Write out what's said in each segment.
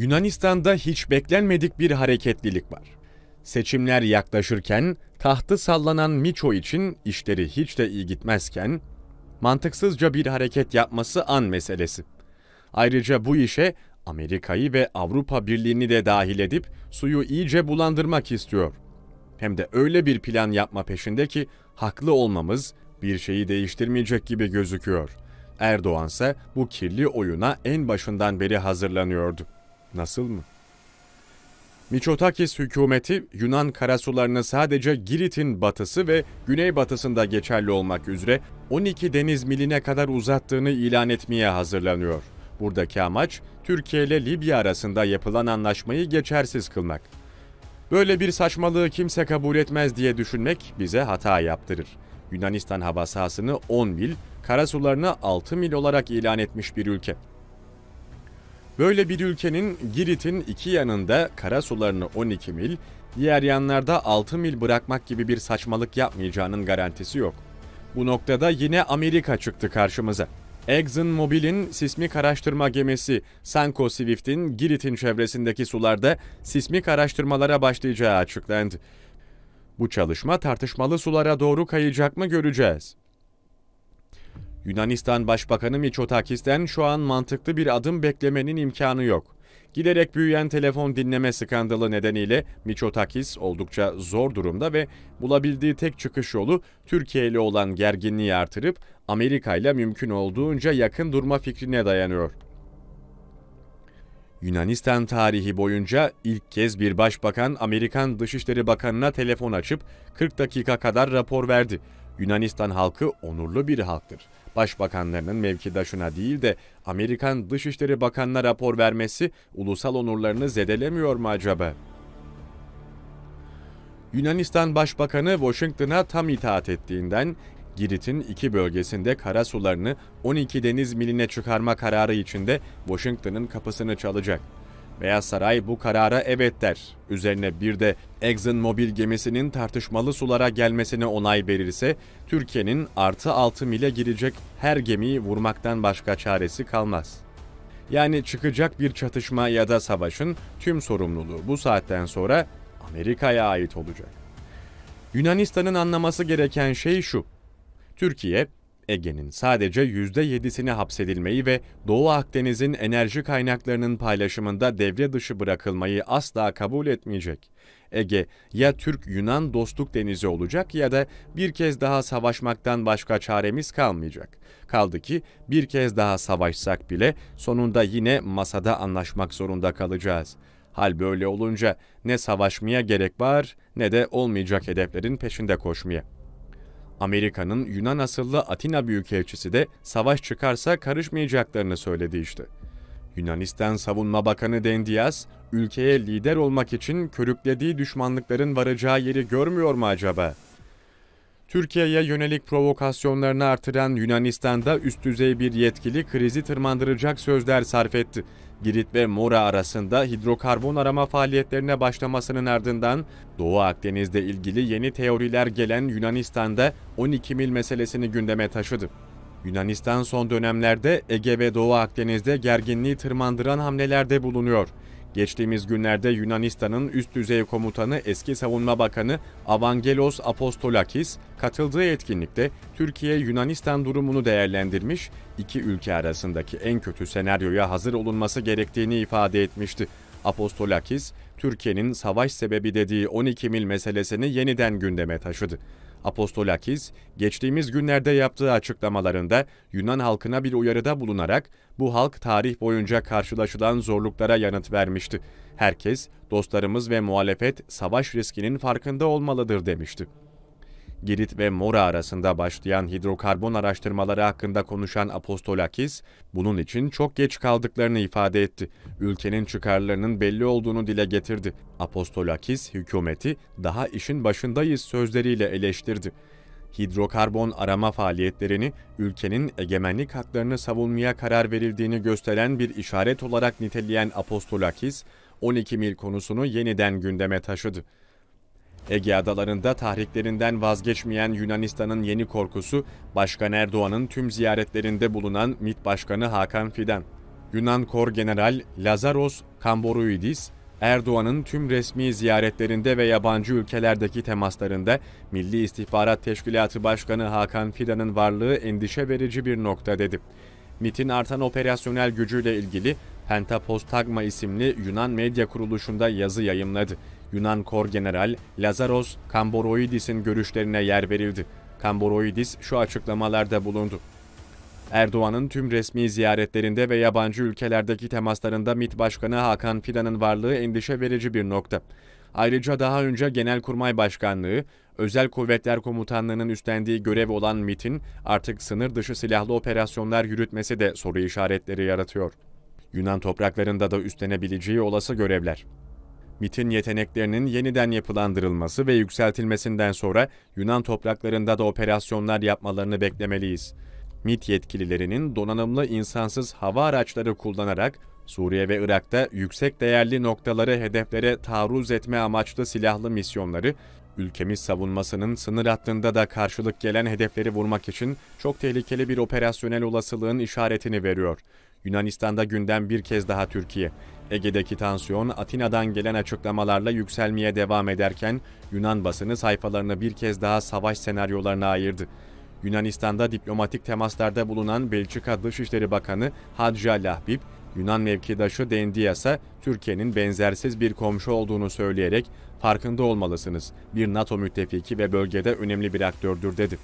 Yunanistan'da hiç beklenmedik bir hareketlilik var. Seçimler yaklaşırken tahtı sallanan Miço için işleri hiç de iyi gitmezken mantıksızca bir hareket yapması an meselesi. Ayrıca bu işe Amerika'yı ve Avrupa Birliği'ni de dahil edip suyu iyice bulandırmak istiyor. Hem de öyle bir plan yapma peşinde ki haklı olmamız bir şeyi değiştirmeyecek gibi gözüküyor. Erdoğan ise bu kirli oyuna en başından beri hazırlanıyordu. Nasıl mı? Miçotakis hükümeti Yunan karasularını sadece Girit'in batısı ve güneybatısında geçerli olmak üzere 12 deniz miline kadar uzattığını ilan etmeye hazırlanıyor. Buradaki amaç Türkiye ile Libya arasında yapılan anlaşmayı geçersiz kılmak. Böyle bir saçmalığı kimse kabul etmez diye düşünmek bize hata yaptırır. Yunanistan hava sahasını 10 mil, karasularını 6 mil olarak ilan etmiş bir ülke. Böyle bir ülkenin Girit'in iki yanında kara sularını 12 mil, diğer yanlarda 6 mil bırakmak gibi bir saçmalık yapmayacağının garantisi yok. Bu noktada yine Amerika çıktı karşımıza. ExxonMobil'in sismik araştırma gemisi Sanko Swift'in Girit'in çevresindeki sularda sismik araştırmalara başlayacağı açıklandı. Bu çalışma tartışmalı sulara doğru kayacak mı göreceğiz. Yunanistan Başbakanı Mitsotakis'ten şu an mantıklı bir adım beklemenin imkanı yok. Giderek büyüyen telefon dinleme skandalı nedeniyle Mitsotakis oldukça zor durumda ve bulabildiği tek çıkış yolu Türkiye ile olan gerginliği artırıp Amerika ile mümkün olduğunca yakın durma fikrine dayanıyor. Yunanistan tarihi boyunca ilk kez bir başbakan Amerikan Dışişleri Bakanı'na telefon açıp 40 dakika kadar rapor verdi. Yunanistan halkı onurlu bir halktır. Başbakanlarının mevkidaşına değil de Amerikan Dışişleri Bakanına rapor vermesi ulusal onurlarını zedelemiyor mu acaba? Yunanistan Başbakanı Washington'a tam itaat ettiğinden Girit'in iki bölgesinde kara sularını 12 deniz miline çıkarma kararı içinde Washington'ın kapısını çalacak. Beyaz Saray bu karara evet der. Üzerine bir de Exxon Mobil gemisinin tartışmalı sulara gelmesine onay verirse Türkiye'nin artı 6 mile girecek her gemiyi vurmaktan başka çaresi kalmaz. Yani çıkacak bir çatışma ya da savaşın tüm sorumluluğu bu saatten sonra Amerika'ya ait olacak. Yunanistan'ın anlaması gereken şey şu. Türkiye Ege'nin sadece %7'sini hapsedilmeyi ve Doğu Akdeniz'in enerji kaynaklarının paylaşımında devre dışı bırakılmayı asla kabul etmeyecek. Ege ya Türk-Yunan dostluk denizi olacak ya da bir kez daha savaşmaktan başka çaremiz kalmayacak. Kaldı ki bir kez daha savaşsak bile sonunda yine masada anlaşmak zorunda kalacağız. Hal böyle olunca ne savaşmaya gerek var ne de olmayacak hedeflerin peşinde koşmaya. Amerika'nın Yunan asıllı Atina Büyükelçisi de savaş çıkarsa karışmayacaklarını söyledi işte. Yunanistan Savunma Bakanı Dendias, ülkeye lider olmak için körüklediği düşmanlıkların varacağı yeri görmüyor mu acaba Türkiye'ye yönelik provokasyonlarını artıran Yunanistan'da üst düzey bir yetkili krizi tırmandıracak sözler sarf etti. Girit ve Mora arasında hidrokarbon arama faaliyetlerine başlamasının ardından Doğu Akdeniz'de ilgili yeni teoriler gelen Yunanistan'da 12 mil meselesini gündeme taşıdı. Yunanistan son dönemlerde Ege ve Doğu Akdeniz'de gerginliği tırmandıran hamlelerde bulunuyor. Geçtiğimiz günlerde Yunanistan'ın üst düzey komutanı eski savunma bakanı Avangelos Apostolakis katıldığı etkinlikte Türkiye-Yunanistan durumunu değerlendirmiş, iki ülke arasındaki en kötü senaryoya hazır olunması gerektiğini ifade etmişti. Apostolakis, Türkiye'nin savaş sebebi dediği 12 mil meselesini yeniden gündeme taşıdı. Apostolakis, geçtiğimiz günlerde yaptığı açıklamalarında Yunan halkına bir uyarıda bulunarak bu halk tarih boyunca karşılaşılan zorluklara yanıt vermişti. Herkes, dostlarımız ve muhalefet savaş riskinin farkında olmalıdır demişti. Girit ve Mora arasında başlayan hidrokarbon araştırmaları hakkında konuşan Apostolakis, bunun için çok geç kaldıklarını ifade etti. Ülkenin çıkarlarının belli olduğunu dile getirdi. Apostolakis, hükümeti daha işin başındayız sözleriyle eleştirdi hidrokarbon arama faaliyetlerini ülkenin egemenlik haklarını savunmaya karar verildiğini gösteren bir işaret olarak niteleyen Apostolakis, 12 mil konusunu yeniden gündeme taşıdı. Ege adalarında tahriklerinden vazgeçmeyen Yunanistan'ın yeni korkusu Başkan Erdoğan'ın tüm ziyaretlerinde bulunan MİT Başkanı Hakan Fidan. Yunan Kor General Lazaros Kamboruidis, Erdoğan'ın tüm resmi ziyaretlerinde ve yabancı ülkelerdeki temaslarında Milli İstihbarat Teşkilatı Başkanı Hakan Fidan'ın varlığı endişe verici bir nokta dedi. MIT'in artan operasyonel gücüyle ilgili Pentapostagma isimli Yunan medya kuruluşunda yazı yayımladı. Yunan Kor General Lazaros Kamboroidis'in görüşlerine yer verildi. Kamboroidis şu açıklamalarda bulundu. Erdoğan'ın tüm resmi ziyaretlerinde ve yabancı ülkelerdeki temaslarında MİT Başkanı Hakan Fidan'ın varlığı endişe verici bir nokta. Ayrıca daha önce Genelkurmay Başkanlığı, Özel Kuvvetler Komutanlığı'nın üstlendiği görev olan MIT'in artık sınır dışı silahlı operasyonlar yürütmesi de soru işaretleri yaratıyor. Yunan topraklarında da üstlenebileceği olası görevler. MIT'in yeteneklerinin yeniden yapılandırılması ve yükseltilmesinden sonra Yunan topraklarında da operasyonlar yapmalarını beklemeliyiz. MIT yetkililerinin donanımlı insansız hava araçları kullanarak Suriye ve Irak'ta yüksek değerli noktaları hedeflere taarruz etme amaçlı silahlı misyonları, ülkemiz savunmasının sınır hattında da karşılık gelen hedefleri vurmak için çok tehlikeli bir operasyonel olasılığın işaretini veriyor. Yunanistan'da gündem bir kez daha Türkiye. Ege'deki tansiyon Atina'dan gelen açıklamalarla yükselmeye devam ederken Yunan basını sayfalarını bir kez daha savaş senaryolarına ayırdı. Yunanistan'da diplomatik temaslarda bulunan Belçika Dışişleri Bakanı Hadja Lahbib, Yunan mevkidaşı Dendias'a Türkiye'nin benzersiz bir komşu olduğunu söyleyerek farkında olmalısınız, bir NATO müttefiki ve bölgede önemli bir aktördür dedi.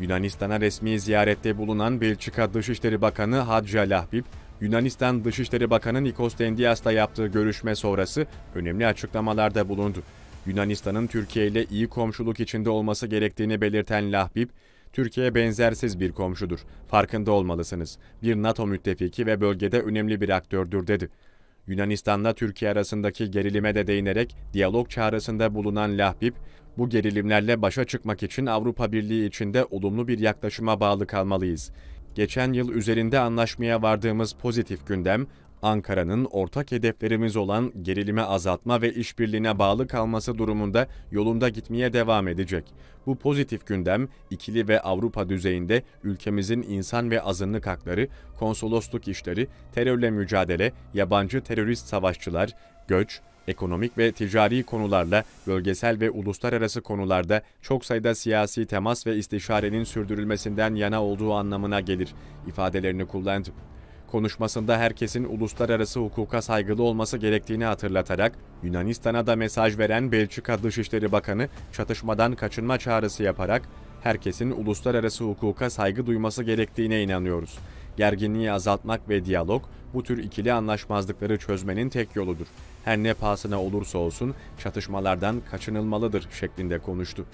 Yunanistan'a resmi ziyarette bulunan Belçika Dışişleri Bakanı Hadja Lahbib, Yunanistan Dışişleri Bakanı Nikos Dendias'la yaptığı görüşme sonrası önemli açıklamalarda bulundu. Yunanistan'ın Türkiye ile iyi komşuluk içinde olması gerektiğini belirten Lahbib, Türkiye benzersiz bir komşudur. Farkında olmalısınız. Bir NATO müttefiki ve bölgede önemli bir aktördür dedi. Yunanistan'la Türkiye arasındaki gerilime de değinerek diyalog çağrısında bulunan Lahbib, bu gerilimlerle başa çıkmak için Avrupa Birliği içinde olumlu bir yaklaşıma bağlı kalmalıyız. Geçen yıl üzerinde anlaşmaya vardığımız pozitif gündem, Ankara'nın ortak hedeflerimiz olan gerilimi azaltma ve işbirliğine bağlı kalması durumunda yolunda gitmeye devam edecek. Bu pozitif gündem ikili ve Avrupa düzeyinde ülkemizin insan ve azınlık hakları, konsolosluk işleri, terörle mücadele, yabancı terörist savaşçılar, göç, ekonomik ve ticari konularla bölgesel ve uluslararası konularda çok sayıda siyasi temas ve istişarenin sürdürülmesinden yana olduğu anlamına gelir ifadelerini kullandı. Konuşmasında herkesin uluslararası hukuka saygılı olması gerektiğini hatırlatarak Yunanistan'a da mesaj veren Belçika Dışişleri Bakanı çatışmadan kaçınma çağrısı yaparak herkesin uluslararası hukuka saygı duyması gerektiğine inanıyoruz. Gerginliği azaltmak ve diyalog bu tür ikili anlaşmazlıkları çözmenin tek yoludur. Her ne pahasına olursa olsun çatışmalardan kaçınılmalıdır şeklinde konuştu.